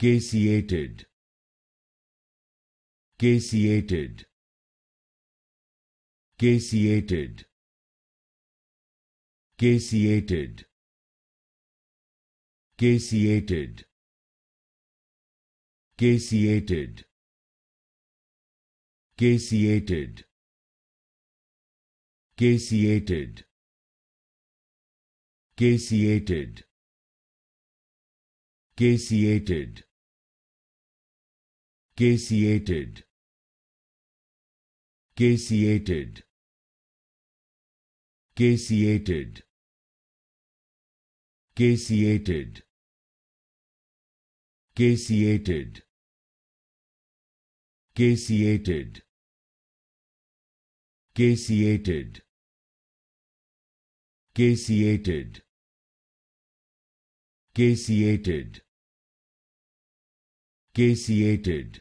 Caseated. Caseated. Caseated. Caseated. Caseated. Caseated. Caseated. Caseated. Caseated. Caseated. Caseated. Caseated. Caseated. Caseated. Caseated. Caseated. Caseated. Caseated. Caseated. Caseated.